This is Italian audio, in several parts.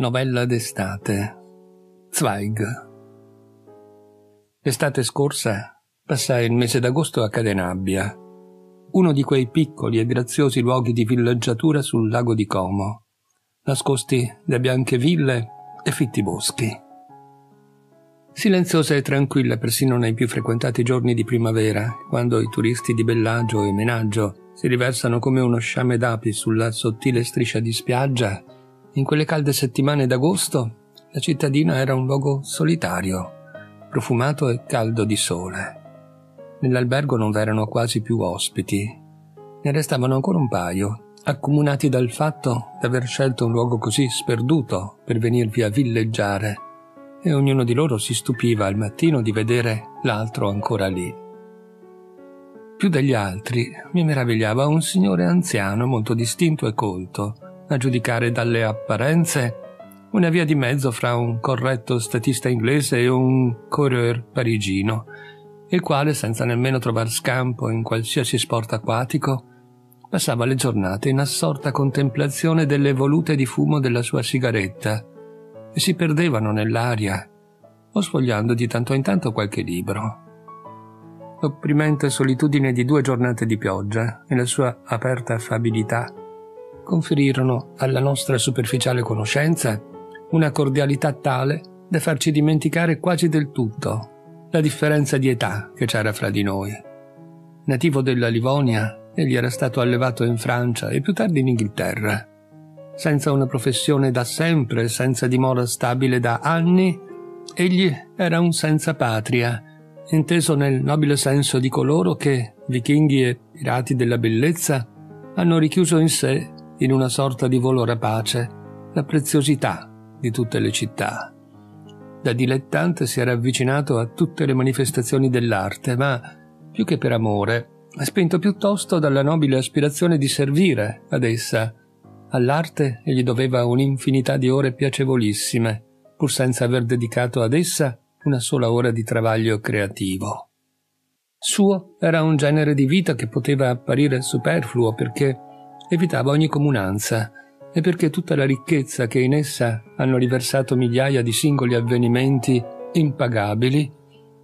Novella d'estate. Zweig. L'estate scorsa passai il mese d'agosto a Cadenabbia, uno di quei piccoli e graziosi luoghi di villeggiatura sul lago di Como, nascosti da bianche ville e fitti boschi. Silenziosa e tranquilla persino nei più frequentati giorni di primavera, quando i turisti di Bellagio e Menaggio si riversano come uno sciame d'api sulla sottile striscia di spiaggia in quelle calde settimane d'agosto la cittadina era un luogo solitario, profumato e caldo di sole. Nell'albergo non v'erano quasi più ospiti. Ne restavano ancora un paio, accomunati dal fatto d'aver scelto un luogo così sperduto per venirvi a villeggiare, e ognuno di loro si stupiva al mattino di vedere l'altro ancora lì. Più degli altri mi meravigliava un signore anziano molto distinto e colto, a giudicare dalle apparenze, una via di mezzo fra un corretto statista inglese e un coureur parigino, il quale, senza nemmeno trovar scampo in qualsiasi sport acquatico, passava le giornate in assorta contemplazione delle volute di fumo della sua sigaretta e si perdevano nell'aria o sfogliando di tanto in tanto qualche libro. L'opprimente solitudine di due giornate di pioggia e la sua aperta affabilità conferirono alla nostra superficiale conoscenza una cordialità tale da farci dimenticare quasi del tutto la differenza di età che c'era fra di noi. Nativo della Livonia, egli era stato allevato in Francia e più tardi in Inghilterra. Senza una professione da sempre, senza dimora stabile da anni, egli era un senza patria, inteso nel nobile senso di coloro che, vichinghi e pirati della bellezza, hanno richiuso in sé in una sorta di volo rapace, la preziosità di tutte le città. Da dilettante si era avvicinato a tutte le manifestazioni dell'arte, ma più che per amore, spinto piuttosto dalla nobile aspirazione di servire ad essa. All'arte egli doveva un'infinità di ore piacevolissime, pur senza aver dedicato ad essa una sola ora di travaglio creativo. Suo era un genere di vita che poteva apparire superfluo perché evitava ogni comunanza e perché tutta la ricchezza che in essa hanno riversato migliaia di singoli avvenimenti impagabili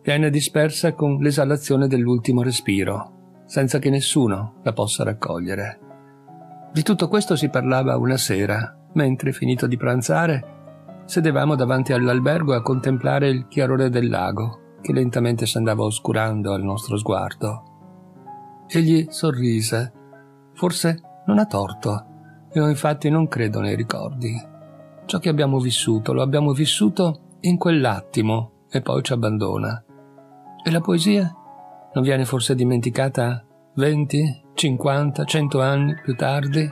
viene dispersa con l'esalazione dell'ultimo respiro, senza che nessuno la possa raccogliere. Di tutto questo si parlava una sera, mentre, finito di pranzare, sedevamo davanti all'albergo a contemplare il chiarore del lago, che lentamente si andava oscurando al nostro sguardo. Egli sorrise, forse non ha torto. Io infatti non credo nei ricordi. Ciò che abbiamo vissuto lo abbiamo vissuto in quell'attimo e poi ci abbandona. E la poesia? Non viene forse dimenticata 20, 50, 100 anni più tardi?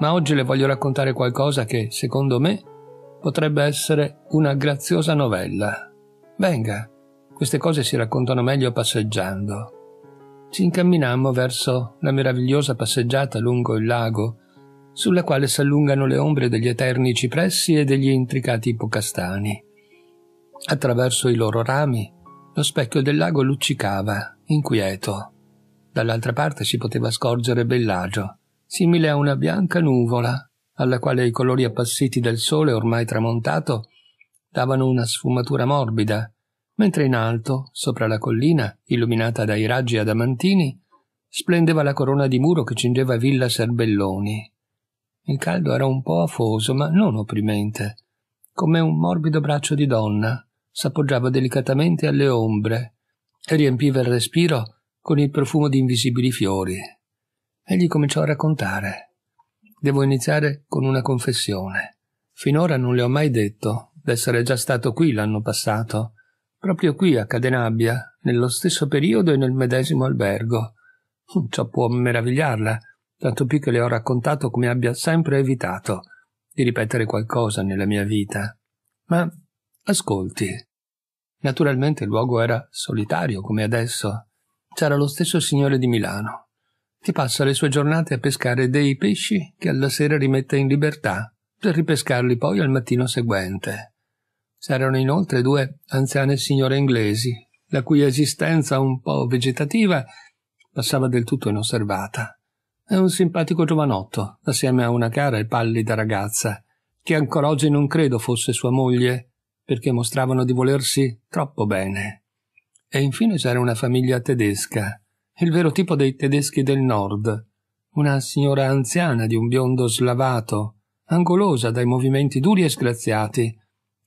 Ma oggi le voglio raccontare qualcosa che, secondo me, potrebbe essere una graziosa novella. Venga, queste cose si raccontano meglio passeggiando ci incamminammo verso la meravigliosa passeggiata lungo il lago, sulla quale s'allungano le ombre degli eterni cipressi e degli intricati ipocastani. Attraverso i loro rami lo specchio del lago luccicava, inquieto. Dall'altra parte si poteva scorgere Bellagio, simile a una bianca nuvola, alla quale i colori appassiti del sole ormai tramontato davano una sfumatura morbida mentre in alto, sopra la collina, illuminata dai raggi adamantini, splendeva la corona di muro che cingeva Villa Serbelloni. Il caldo era un po' afoso, ma non opprimente. Come un morbido braccio di donna, s'appoggiava delicatamente alle ombre e riempiva il respiro con il profumo di invisibili fiori. Egli cominciò a raccontare. Devo iniziare con una confessione. Finora non le ho mai detto d'essere già stato qui l'anno passato proprio qui a Cadenabbia, nello stesso periodo e nel medesimo albergo. Hm, ciò può meravigliarla, tanto più che le ho raccontato come abbia sempre evitato di ripetere qualcosa nella mia vita. Ma ascolti. Naturalmente il luogo era solitario come adesso. C'era lo stesso signore di Milano, che passa le sue giornate a pescare dei pesci che alla sera rimette in libertà, per ripescarli poi al mattino seguente. C'erano inoltre due anziane signore inglesi, la cui esistenza un po' vegetativa passava del tutto inosservata, e un simpatico giovanotto, assieme a una cara e pallida ragazza, che ancora oggi non credo fosse sua moglie, perché mostravano di volersi troppo bene. E infine c'era una famiglia tedesca, il vero tipo dei tedeschi del nord, una signora anziana di un biondo slavato, angolosa dai movimenti duri e sgraziati,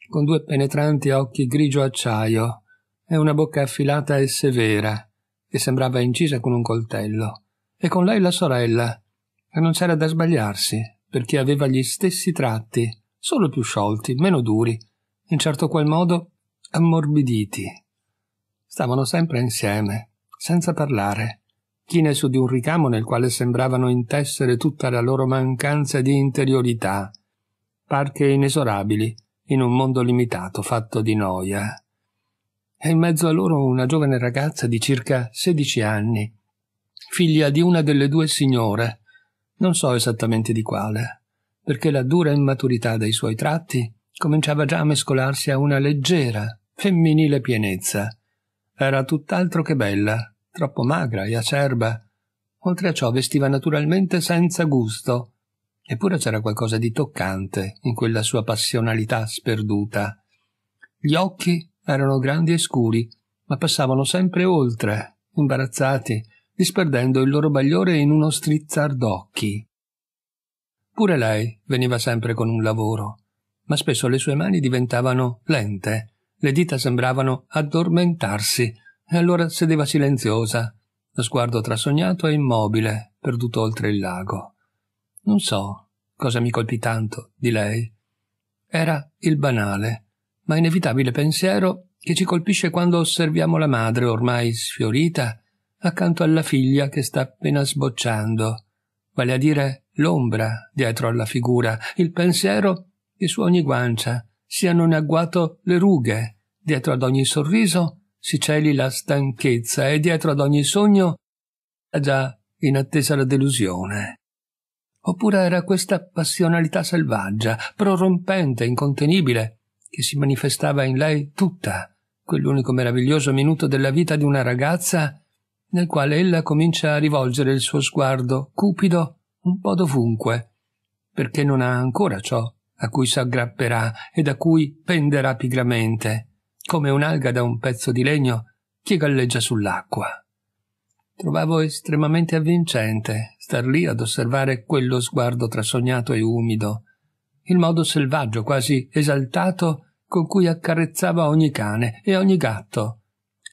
con due penetranti occhi grigio acciaio e una bocca affilata e severa, che sembrava incisa con un coltello, e con lei la sorella, e non c'era da sbagliarsi, perché aveva gli stessi tratti, solo più sciolti, meno duri, in certo qual modo ammorbiditi. Stavano sempre insieme, senza parlare, chine su di un ricamo nel quale sembravano intessere tutta la loro mancanza di interiorità, parche inesorabili, in un mondo limitato, fatto di noia. E in mezzo a loro una giovane ragazza di circa 16 anni, figlia di una delle due signore, non so esattamente di quale, perché la dura immaturità dei suoi tratti cominciava già a mescolarsi a una leggera, femminile pienezza. Era tutt'altro che bella, troppo magra e acerba. Oltre a ciò vestiva naturalmente senza gusto, Eppure c'era qualcosa di toccante in quella sua passionalità sperduta. Gli occhi erano grandi e scuri, ma passavano sempre oltre, imbarazzati, disperdendo il loro bagliore in uno strizzar d'occhi. Pure lei veniva sempre con un lavoro, ma spesso le sue mani diventavano lente, le dita sembravano addormentarsi, e allora sedeva silenziosa, lo sguardo trasognato e immobile, perduto oltre il lago. Non so cosa mi colpì tanto di lei. Era il banale, ma inevitabile pensiero che ci colpisce quando osserviamo la madre ormai sfiorita accanto alla figlia che sta appena sbocciando, vale a dire l'ombra dietro alla figura, il pensiero che su ogni guancia siano in agguato le rughe, dietro ad ogni sorriso si celi la stanchezza e dietro ad ogni sogno è già in attesa la delusione. Oppure era questa passionalità selvaggia, prorompente, incontenibile, che si manifestava in lei tutta, quell'unico meraviglioso minuto della vita di una ragazza nel quale ella comincia a rivolgere il suo sguardo cupido un po' dovunque, perché non ha ancora ciò a cui s'aggrapperà e da cui penderà pigramente, come un'alga da un pezzo di legno che galleggia sull'acqua. Trovavo estremamente avvincente star lì ad osservare quello sguardo trasognato e umido, il modo selvaggio, quasi esaltato, con cui accarezzava ogni cane e ogni gatto,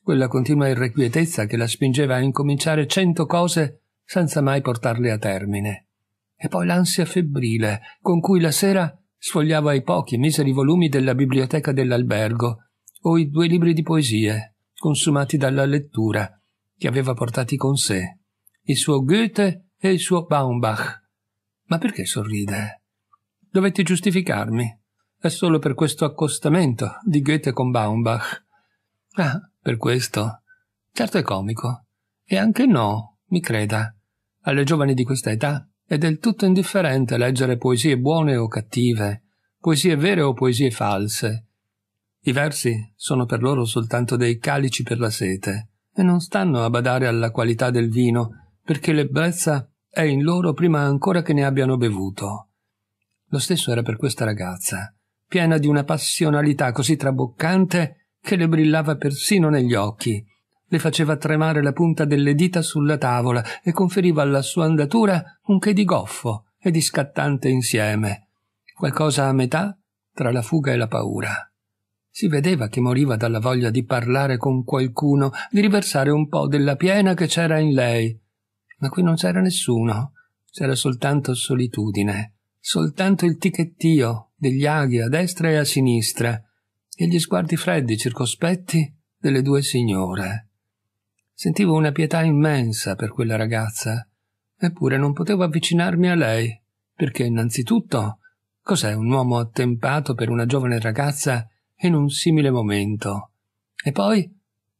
quella continua irrequietezza che la spingeva a incominciare cento cose senza mai portarle a termine. E poi l'ansia febbrile con cui la sera sfogliava i pochi miseri volumi della biblioteca dell'albergo o i due libri di poesie consumati dalla lettura che aveva portati con sé, il suo Goethe e il suo Baumbach. Ma perché sorride? Dovetti giustificarmi. È solo per questo accostamento di Goethe con Baumbach. Ah, per questo? Certo è comico. E anche no, mi creda. Alle giovani di questa età è del tutto indifferente leggere poesie buone o cattive, poesie vere o poesie false. I versi sono per loro soltanto dei calici per la sete, e non stanno a badare alla qualità del vino, perché l'ebbrezza è in loro prima ancora che ne abbiano bevuto. Lo stesso era per questa ragazza, piena di una passionalità così traboccante che le brillava persino negli occhi, le faceva tremare la punta delle dita sulla tavola e conferiva alla sua andatura un che di goffo e di scattante insieme, qualcosa a metà tra la fuga e la paura. Si vedeva che moriva dalla voglia di parlare con qualcuno, di riversare un po' della piena che c'era in lei. Ma qui non c'era nessuno, c'era soltanto solitudine, soltanto il ticchettio degli aghi a destra e a sinistra e gli sguardi freddi circospetti delle due signore. Sentivo una pietà immensa per quella ragazza, eppure non potevo avvicinarmi a lei, perché innanzitutto cos'è un uomo attempato per una giovane ragazza in un simile momento. E poi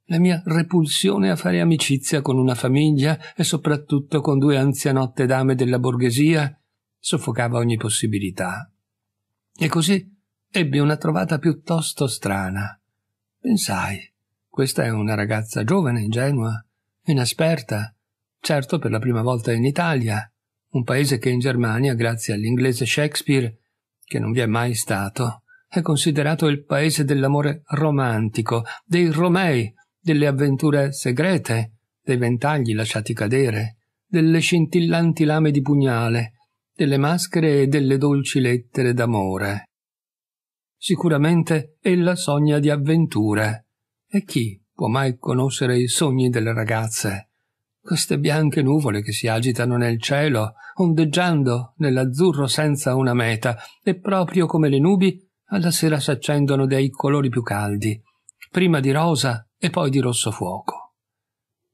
la mia repulsione a fare amicizia con una famiglia e soprattutto con due anzianotte dame della borghesia soffocava ogni possibilità. E così ebbi una trovata piuttosto strana. Pensai, questa è una ragazza giovane, ingenua, inesperta, certo per la prima volta in Italia, un paese che in Germania, grazie all'inglese Shakespeare, che non vi è mai stato, è considerato il paese dell'amore romantico, dei romei, delle avventure segrete, dei ventagli lasciati cadere, delle scintillanti lame di pugnale, delle maschere e delle dolci lettere d'amore. Sicuramente ella sogna di avventure. E chi può mai conoscere i sogni delle ragazze? Queste bianche nuvole che si agitano nel cielo, ondeggiando nell'azzurro senza una meta, e proprio come le nubi alla sera si accendono dei colori più caldi, prima di rosa e poi di rosso fuoco.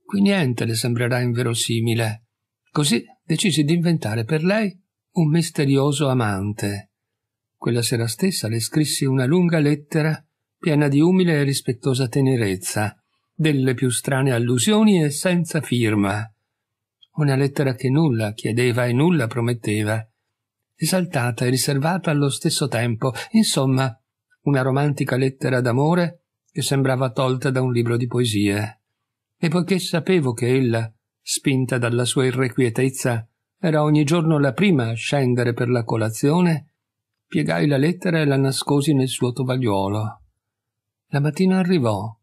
Qui niente le sembrerà inverosimile. Così decisi di inventare per lei un misterioso amante. Quella sera stessa le scrissi una lunga lettera piena di umile e rispettosa tenerezza, delle più strane allusioni e senza firma. Una lettera che nulla chiedeva e nulla prometteva, esaltata e riservata allo stesso tempo, insomma, una romantica lettera d'amore che sembrava tolta da un libro di poesie. E poiché sapevo che ella, spinta dalla sua irrequietezza, era ogni giorno la prima a scendere per la colazione, piegai la lettera e la nascosi nel suo tovagliolo. La mattina arrivò.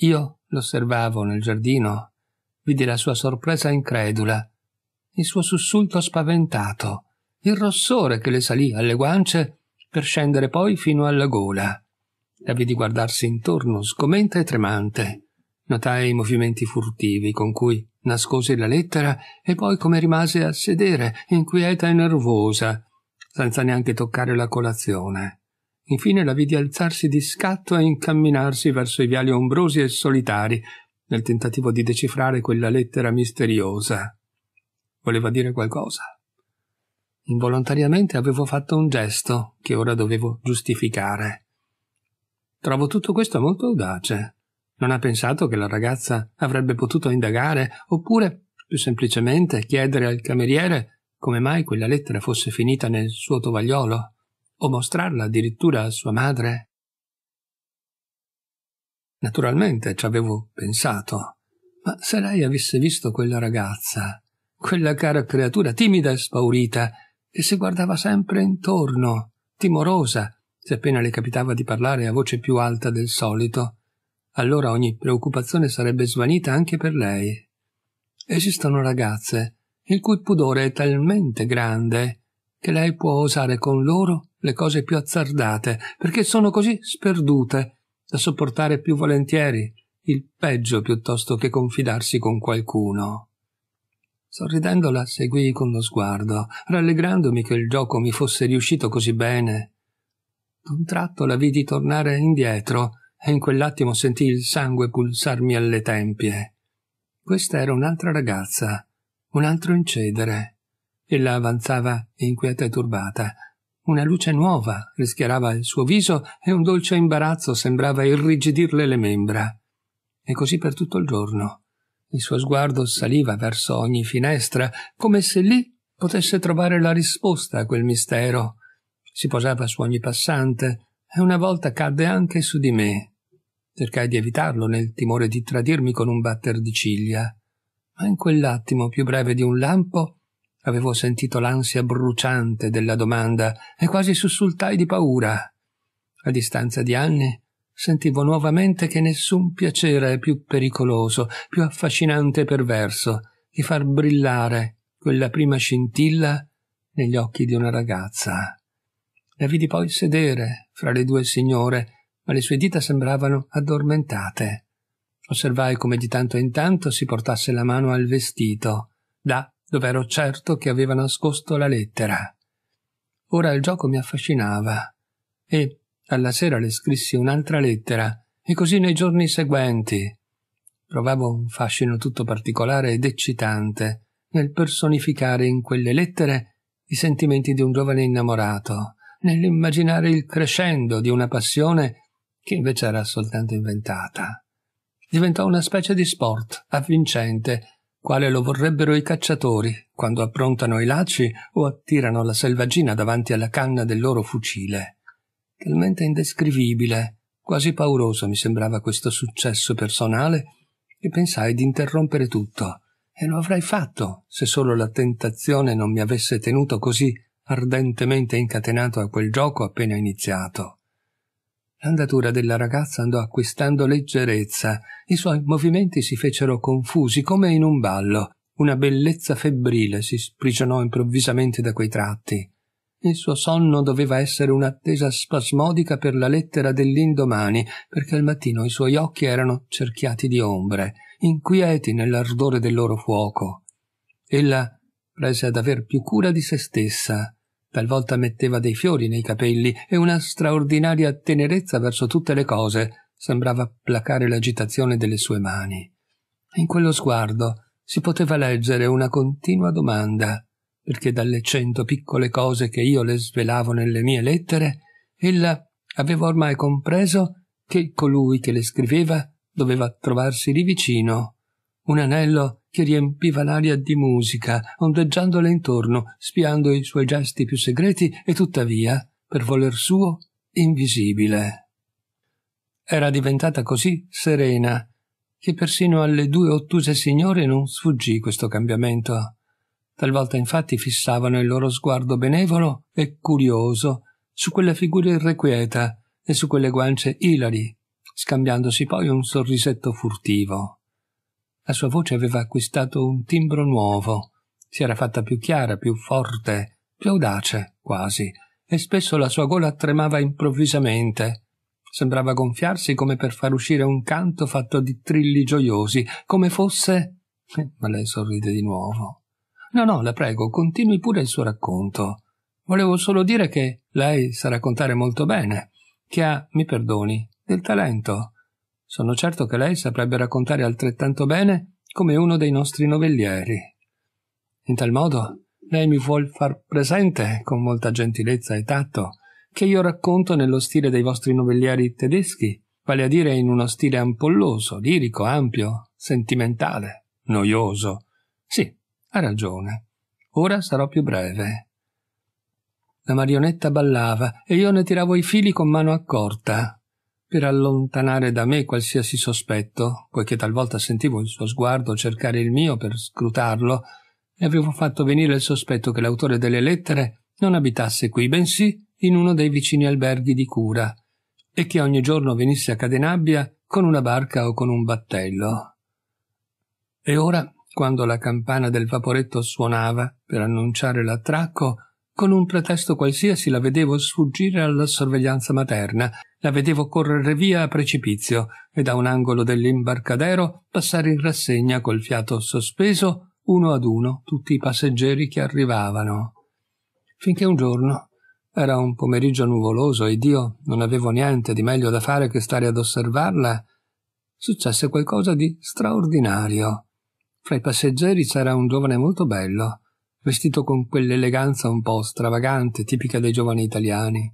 Io l'osservavo nel giardino, vidi la sua sorpresa incredula, il suo sussulto spaventato, il rossore che le salì alle guance per scendere poi fino alla gola. La vidi guardarsi intorno, sgomenta e tremante. Notai i movimenti furtivi con cui nascosi la lettera e poi come rimase a sedere, inquieta e nervosa, senza neanche toccare la colazione. Infine la vidi alzarsi di scatto e incamminarsi verso i viali ombrosi e solitari, nel tentativo di decifrare quella lettera misteriosa. Voleva dire qualcosa. Involontariamente avevo fatto un gesto che ora dovevo giustificare. Trovo tutto questo molto audace. Non ha pensato che la ragazza avrebbe potuto indagare, oppure, più semplicemente, chiedere al cameriere come mai quella lettera fosse finita nel suo tovagliolo, o mostrarla addirittura a sua madre. Naturalmente ci avevo pensato, ma se lei avesse visto quella ragazza, quella cara creatura timida e spaurita, e si guardava sempre intorno, timorosa, se appena le capitava di parlare a voce più alta del solito. Allora ogni preoccupazione sarebbe svanita anche per lei. Esistono ragazze il cui pudore è talmente grande che lei può osare con loro le cose più azzardate, perché sono così sperdute da sopportare più volentieri il peggio piuttosto che confidarsi con qualcuno. Sorridendo la seguii con lo sguardo, rallegrandomi che il gioco mi fosse riuscito così bene. D'un tratto la vidi tornare indietro e in quell'attimo sentii il sangue pulsarmi alle tempie. Questa era un'altra ragazza, un altro incedere. Ella avanzava inquieta e turbata. Una luce nuova rischiarava il suo viso e un dolce imbarazzo sembrava irrigidirle le membra. E così per tutto il giorno. Il suo sguardo saliva verso ogni finestra, come se lì potesse trovare la risposta a quel mistero. Si posava su ogni passante e una volta cadde anche su di me. Cercai di evitarlo nel timore di tradirmi con un batter di ciglia, ma in quell'attimo più breve di un lampo avevo sentito l'ansia bruciante della domanda e quasi sussultai di paura. A distanza di anni sentivo nuovamente che nessun piacere è più pericoloso, più affascinante e perverso di far brillare quella prima scintilla negli occhi di una ragazza. La vidi poi sedere fra le due signore, ma le sue dita sembravano addormentate. Osservai come di tanto in tanto si portasse la mano al vestito, là dove ero certo che aveva nascosto la lettera. Ora il gioco mi affascinava e alla sera le scrissi un'altra lettera e così nei giorni seguenti. Provavo un fascino tutto particolare ed eccitante nel personificare in quelle lettere i sentimenti di un giovane innamorato, nell'immaginare il crescendo di una passione che invece era soltanto inventata. Diventò una specie di sport avvincente, quale lo vorrebbero i cacciatori quando approntano i lacci o attirano la selvaggina davanti alla canna del loro fucile talmente indescrivibile, quasi pauroso mi sembrava questo successo personale, che pensai di interrompere tutto, e lo avrei fatto se solo la tentazione non mi avesse tenuto così ardentemente incatenato a quel gioco appena iniziato. L'andatura della ragazza andò acquistando leggerezza, i suoi movimenti si fecero confusi come in un ballo, una bellezza febbrile si sprigionò improvvisamente da quei tratti. Il suo sonno doveva essere un'attesa spasmodica per la lettera dell'indomani, perché al mattino i suoi occhi erano cerchiati di ombre, inquieti nell'ardore del loro fuoco. Ella prese ad aver più cura di se stessa, talvolta metteva dei fiori nei capelli e una straordinaria tenerezza verso tutte le cose sembrava placare l'agitazione delle sue mani. In quello sguardo si poteva leggere una continua domanda perché dalle cento piccole cose che io le svelavo nelle mie lettere, ella aveva ormai compreso che colui che le scriveva doveva trovarsi lì vicino. Un anello che riempiva l'aria di musica, ondeggiandole intorno, spiando i suoi gesti più segreti e tuttavia, per voler suo, invisibile. Era diventata così serena che persino alle due ottuse signore non sfuggì questo cambiamento. Talvolta infatti fissavano il loro sguardo benevolo e curioso su quella figura irrequieta e su quelle guance ilari, scambiandosi poi un sorrisetto furtivo. La sua voce aveva acquistato un timbro nuovo, si era fatta più chiara, più forte, più audace, quasi, e spesso la sua gola tremava improvvisamente. Sembrava gonfiarsi come per far uscire un canto fatto di trilli gioiosi, come fosse. Ma lei sorride di nuovo. No, no, la prego, continui pure il suo racconto. Volevo solo dire che lei sa raccontare molto bene, che ha, mi perdoni, del talento. Sono certo che lei saprebbe raccontare altrettanto bene come uno dei nostri novellieri. In tal modo, lei mi vuol far presente, con molta gentilezza e tatto, che io racconto nello stile dei vostri novellieri tedeschi, vale a dire in uno stile ampolloso, lirico, ampio, sentimentale, noioso. Sì, ha ragione. Ora sarò più breve. La marionetta ballava e io ne tiravo i fili con mano accorta per allontanare da me qualsiasi sospetto, poiché talvolta sentivo il suo sguardo cercare il mio per scrutarlo, e avevo fatto venire il sospetto che l'autore delle lettere non abitasse qui, bensì in uno dei vicini alberghi di cura, e che ogni giorno venisse a Cadenabbia con una barca o con un battello. E ora quando la campana del vaporetto suonava per annunciare l'attracco, con un pretesto qualsiasi la vedevo sfuggire alla sorveglianza materna, la vedevo correre via a precipizio e da un angolo dell'imbarcadero passare in rassegna col fiato sospeso uno ad uno tutti i passeggeri che arrivavano. Finché un giorno era un pomeriggio nuvoloso ed io non avevo niente di meglio da fare che stare ad osservarla, successe qualcosa di straordinario. Fra i passeggeri c'era un giovane molto bello, vestito con quell'eleganza un po' stravagante, tipica dei giovani italiani.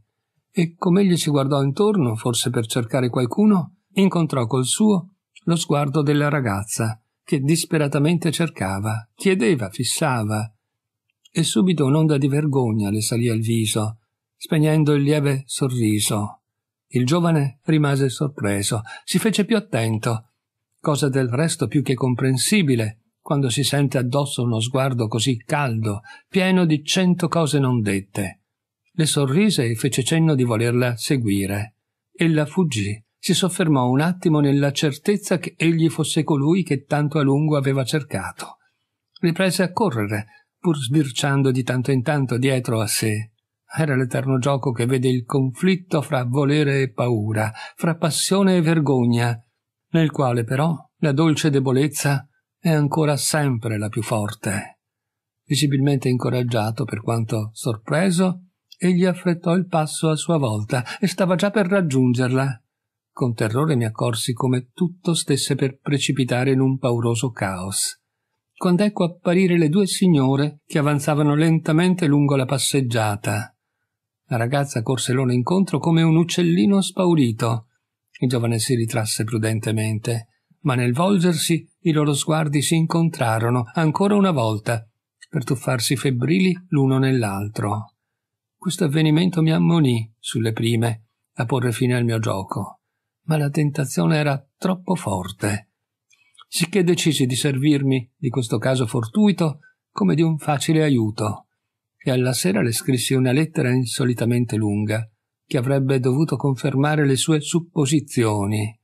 E come egli ci guardò intorno, forse per cercare qualcuno, incontrò col suo lo sguardo della ragazza, che disperatamente cercava, chiedeva, fissava. E subito un'onda di vergogna le salì al viso, spegnendo il lieve sorriso. Il giovane rimase sorpreso, si fece più attento, cosa del resto più che comprensibile, quando si sente addosso uno sguardo così caldo, pieno di cento cose non dette. Le sorrise e fece cenno di volerla seguire. Ella fuggì, si soffermò un attimo nella certezza che egli fosse colui che tanto a lungo aveva cercato. Riprese a correre, pur sbirciando di tanto in tanto dietro a sé. Era l'eterno gioco che vede il conflitto fra volere e paura, fra passione e vergogna, nel quale però la dolce debolezza è ancora sempre la più forte. Visibilmente incoraggiato per quanto sorpreso, egli affrettò il passo a sua volta e stava già per raggiungerla. Con terrore mi accorsi come tutto stesse per precipitare in un pauroso caos. Quando ecco apparire le due signore che avanzavano lentamente lungo la passeggiata. La ragazza corse loro incontro come un uccellino spaurito. Il giovane si ritrasse prudentemente, ma nel volgersi i loro sguardi si incontrarono ancora una volta, per tuffarsi febbrili l'uno nell'altro. Questo avvenimento mi ammonì, sulle prime, a porre fine al mio gioco, ma la tentazione era troppo forte, sicché decisi di servirmi di questo caso fortuito come di un facile aiuto, e alla sera le scrissi una lettera insolitamente lunga, che avrebbe dovuto confermare le sue supposizioni.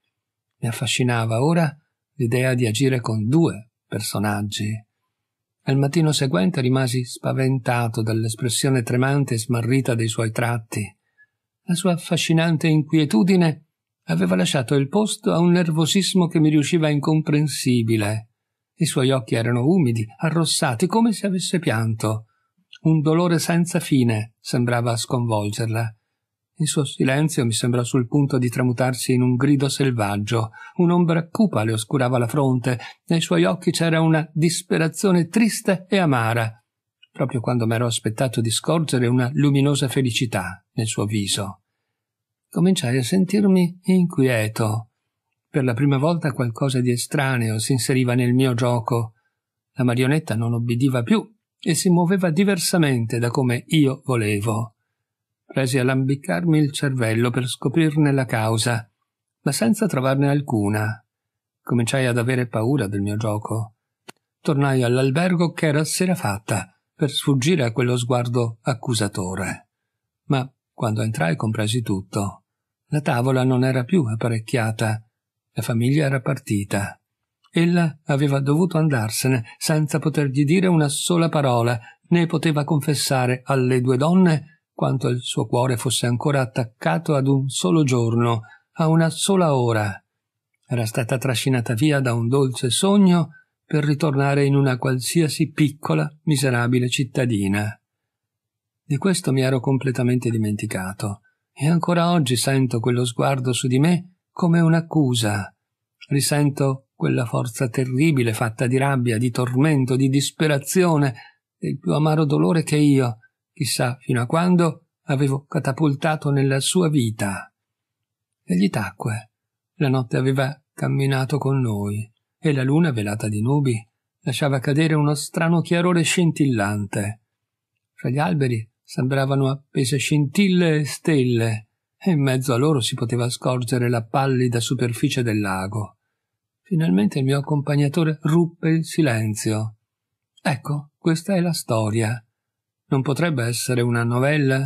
Mi affascinava ora l'idea di agire con due personaggi. Al mattino seguente rimasi spaventato dall'espressione tremante e smarrita dei suoi tratti. La sua affascinante inquietudine aveva lasciato il posto a un nervosismo che mi riusciva incomprensibile. I suoi occhi erano umidi, arrossati, come se avesse pianto. Un dolore senza fine sembrava sconvolgerla. Il suo silenzio mi sembrò sul punto di tramutarsi in un grido selvaggio. Un'ombra cupa le oscurava la fronte, nei suoi occhi c'era una disperazione triste e amara, proprio quando m'ero aspettato di scorgere una luminosa felicità nel suo viso. Cominciai a sentirmi inquieto. Per la prima volta qualcosa di estraneo si inseriva nel mio gioco. La marionetta non obbediva più e si muoveva diversamente da come io volevo presi a lambicarmi il cervello per scoprirne la causa, ma senza trovarne alcuna. Cominciai ad avere paura del mio gioco. Tornai all'albergo che era sera fatta per sfuggire a quello sguardo accusatore. Ma quando entrai compresi tutto. La tavola non era più apparecchiata. La famiglia era partita. Ella aveva dovuto andarsene senza potergli dire una sola parola, né poteva confessare alle due donne quanto il suo cuore fosse ancora attaccato ad un solo giorno, a una sola ora. Era stata trascinata via da un dolce sogno per ritornare in una qualsiasi piccola, miserabile cittadina. Di questo mi ero completamente dimenticato, e ancora oggi sento quello sguardo su di me come un'accusa. Risento quella forza terribile fatta di rabbia, di tormento, di disperazione, del più amaro dolore che io, chissà fino a quando, avevo catapultato nella sua vita. Egli tacque. La notte aveva camminato con noi e la luna, velata di nubi, lasciava cadere uno strano chiarore scintillante. Fra gli alberi sembravano appese scintille e stelle, e in mezzo a loro si poteva scorgere la pallida superficie del lago. Finalmente il mio accompagnatore ruppe il silenzio. Ecco, questa è la storia. Non potrebbe essere una novella?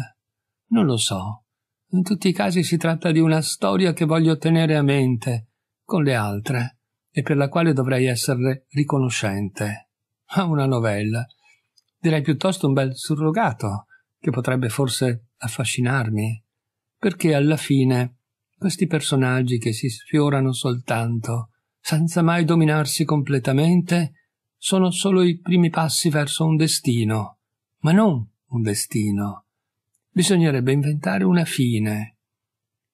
Non lo so. In tutti i casi si tratta di una storia che voglio tenere a mente, con le altre, e per la quale dovrei essere riconoscente. Ma ah, una novella. Direi piuttosto un bel surrogato, che potrebbe forse affascinarmi, perché alla fine questi personaggi che si sfiorano soltanto, senza mai dominarsi completamente, sono solo i primi passi verso un destino, ma non un destino. Bisognerebbe inventare una fine.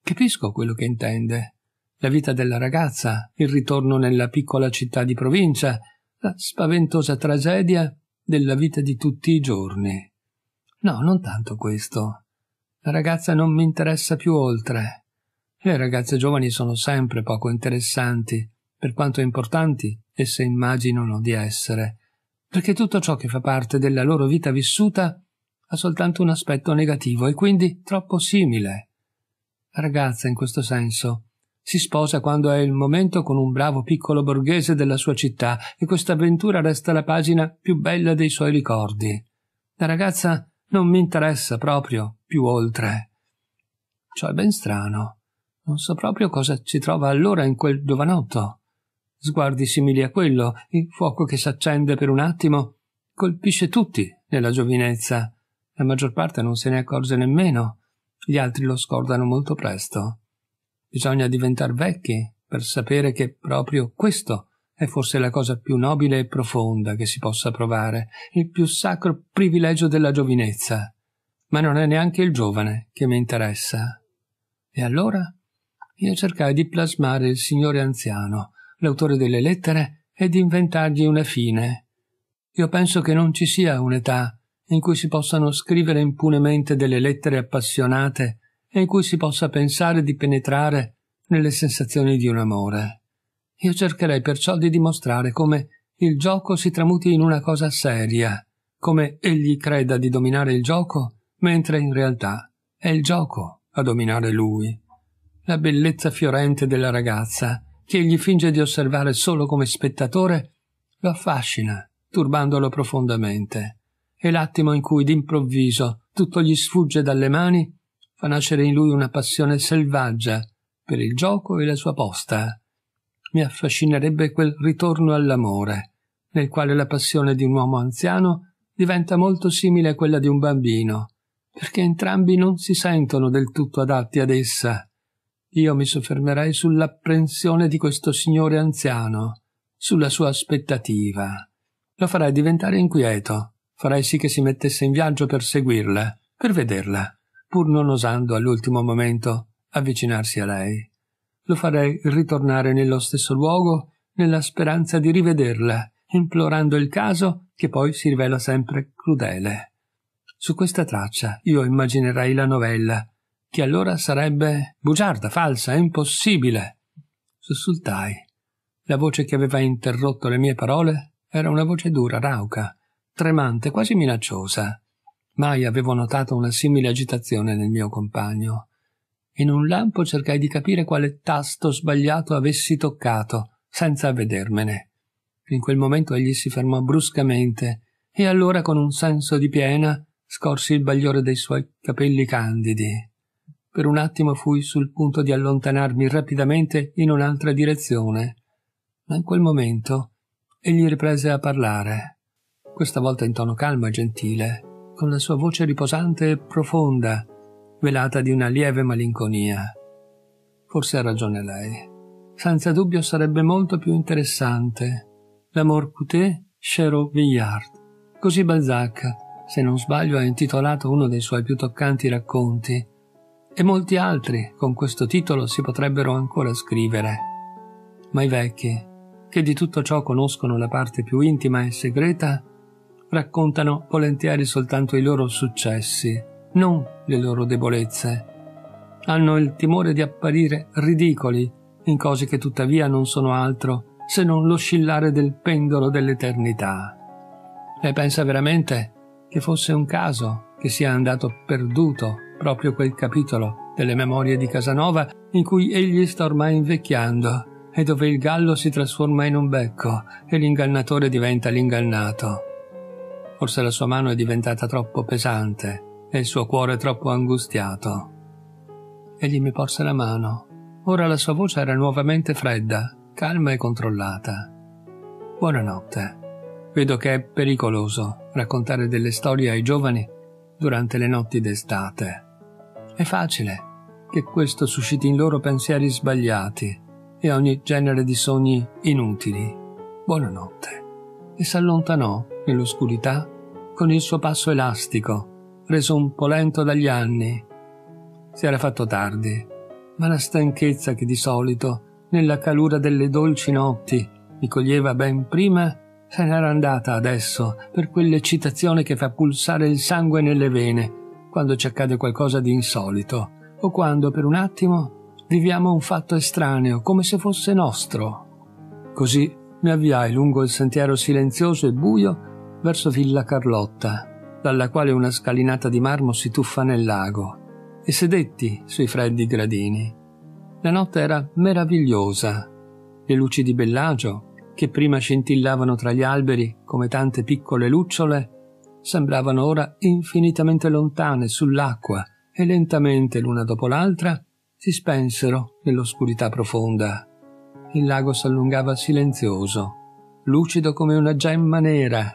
Capisco quello che intende. La vita della ragazza, il ritorno nella piccola città di provincia, la spaventosa tragedia della vita di tutti i giorni. No, non tanto questo. La ragazza non mi interessa più oltre. Le ragazze giovani sono sempre poco interessanti, per quanto importanti esse immaginano di essere perché tutto ciò che fa parte della loro vita vissuta ha soltanto un aspetto negativo e quindi troppo simile. La ragazza, in questo senso, si sposa quando è il momento con un bravo piccolo borghese della sua città e questa avventura resta la pagina più bella dei suoi ricordi. La ragazza non mi interessa proprio più oltre. Ciò è ben strano. Non so proprio cosa ci trova allora in quel giovanotto sguardi simili a quello, il fuoco che si accende per un attimo, colpisce tutti nella giovinezza. La maggior parte non se ne accorge nemmeno, gli altri lo scordano molto presto. Bisogna diventare vecchi per sapere che proprio questo è forse la cosa più nobile e profonda che si possa provare, il più sacro privilegio della giovinezza. Ma non è neanche il giovane che mi interessa. E allora io cercai di plasmare il signore anziano, l'autore delle lettere, e di inventargli una fine. Io penso che non ci sia un'età in cui si possano scrivere impunemente delle lettere appassionate e in cui si possa pensare di penetrare nelle sensazioni di un amore. Io cercherei perciò di dimostrare come il gioco si tramuti in una cosa seria, come egli creda di dominare il gioco, mentre in realtà è il gioco a dominare lui. La bellezza fiorente della ragazza che egli finge di osservare solo come spettatore, lo affascina, turbandolo profondamente. E l'attimo in cui d'improvviso tutto gli sfugge dalle mani fa nascere in lui una passione selvaggia per il gioco e la sua posta. Mi affascinerebbe quel ritorno all'amore, nel quale la passione di un uomo anziano diventa molto simile a quella di un bambino, perché entrambi non si sentono del tutto adatti ad essa io mi soffermerei sull'apprensione di questo signore anziano, sulla sua aspettativa. Lo farei diventare inquieto, farei sì che si mettesse in viaggio per seguirla, per vederla, pur non osando all'ultimo momento avvicinarsi a lei. Lo farei ritornare nello stesso luogo nella speranza di rivederla, implorando il caso che poi si rivela sempre crudele. Su questa traccia io immaginerei la novella, che allora sarebbe bugiarda, falsa, impossibile. Sussultai. La voce che aveva interrotto le mie parole era una voce dura, rauca, tremante, quasi minacciosa. Mai avevo notato una simile agitazione nel mio compagno. In un lampo cercai di capire quale tasto sbagliato avessi toccato, senza avvedermene. In quel momento egli si fermò bruscamente, e allora con un senso di piena scorsi il bagliore dei suoi capelli candidi. Per un attimo fui sul punto di allontanarmi rapidamente in un'altra direzione, ma in quel momento egli riprese a parlare, questa volta in tono calmo e gentile, con la sua voce riposante e profonda, velata di una lieve malinconia. Forse ha ragione lei. Senza dubbio sarebbe molto più interessante L'amor coûté Chero Villard. Così Balzac, se non sbaglio, ha intitolato uno dei suoi più toccanti racconti, e molti altri con questo titolo si potrebbero ancora scrivere. Ma i vecchi, che di tutto ciò conoscono la parte più intima e segreta, raccontano volentieri soltanto i loro successi, non le loro debolezze. Hanno il timore di apparire ridicoli in cose che tuttavia non sono altro se non l'oscillare del pendolo dell'eternità. Lei pensa veramente che fosse un caso che sia andato perduto proprio quel capitolo delle memorie di Casanova in cui egli sta ormai invecchiando e dove il gallo si trasforma in un becco e l'ingannatore diventa l'ingannato. Forse la sua mano è diventata troppo pesante e il suo cuore troppo angustiato. Egli mi porse la mano. Ora la sua voce era nuovamente fredda, calma e controllata. Buonanotte. Vedo che è pericoloso raccontare delle storie ai giovani durante le notti d'estate. È facile che questo susciti in loro pensieri sbagliati e ogni genere di sogni inutili. Buonanotte. E s'allontanò nell'oscurità con il suo passo elastico, reso un po' lento dagli anni. Si era fatto tardi, ma la stanchezza che di solito, nella calura delle dolci notti, mi coglieva ben prima, se n'era andata adesso per quell'eccitazione che fa pulsare il sangue nelle vene quando ci accade qualcosa di insolito o quando per un attimo viviamo un fatto estraneo, come se fosse nostro. Così mi avviai lungo il sentiero silenzioso e buio verso Villa Carlotta, dalla quale una scalinata di marmo si tuffa nel lago, e sedetti sui freddi gradini. La notte era meravigliosa. Le luci di Bellagio, che prima scintillavano tra gli alberi come tante piccole lucciole, sembravano ora infinitamente lontane sull'acqua e lentamente l'una dopo l'altra si spensero nell'oscurità profonda. Il lago s'allungava silenzioso, lucido come una gemma nera,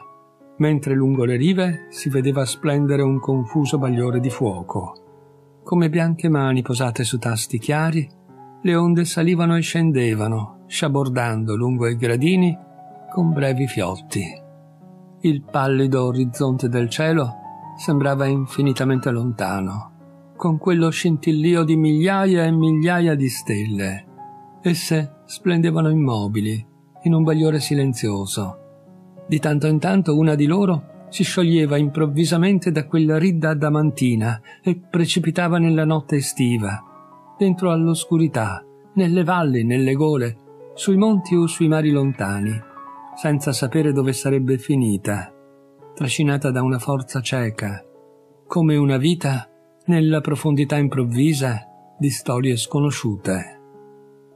mentre lungo le rive si vedeva splendere un confuso bagliore di fuoco. Come bianche mani posate su tasti chiari, le onde salivano e scendevano, sciabordando lungo i gradini con brevi fiotti. Il pallido orizzonte del cielo sembrava infinitamente lontano, con quello scintillio di migliaia e migliaia di stelle. Esse splendevano immobili, in un bagliore silenzioso. Di tanto in tanto una di loro si scioglieva improvvisamente da quella ridda adamantina e precipitava nella notte estiva, dentro all'oscurità, nelle valli, nelle gole, sui monti o sui mari lontani senza sapere dove sarebbe finita, trascinata da una forza cieca, come una vita nella profondità improvvisa di storie sconosciute.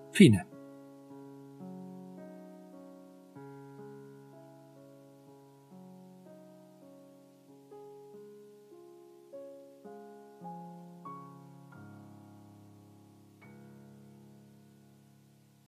Fine.